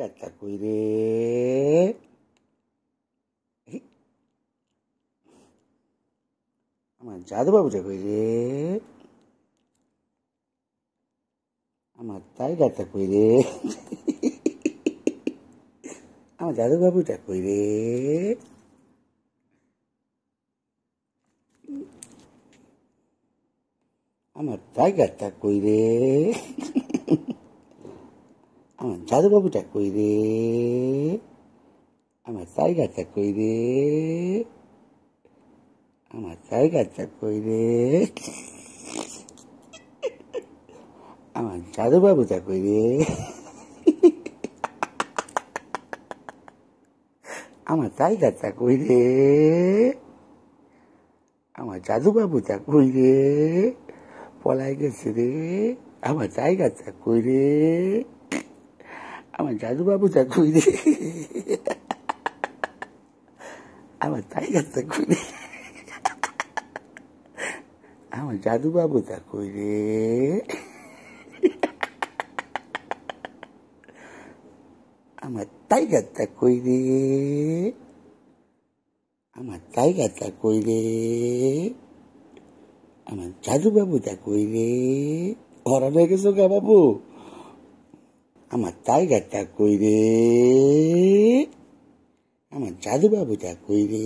কাজটা কই রে আমার জাদুবাবুটা কই রে আমার তাই টাইগারটা কই রে আমার জাদুবাবুটা কই রে আমার তাই টাইগারটা কই রে আমার বাবুটা কই রে আমার টাইগারটা কই রে আমার টাইগারটা কই রে আমার জাদু জাদুবাবুটা কই রে আমার টাইগারটা কই রে আমার জাদুবাবুটা কই রে পলাই গেছে রে আমার টাইগারটা কই রে আমার জাদুবাবুটা কই রে আমার টাইগারটা কই রে আমার জাদুবাবুটা কই রে আমার টাইগারটা কই রে আমার টাইগারটা কই রে আমার জাদুবাবুটা কই রে হরান হয়ে গেছো গা বাবু આમાં તારગા તા કોઈ રે આમાં જાદુબાબુ તા કોઈ રે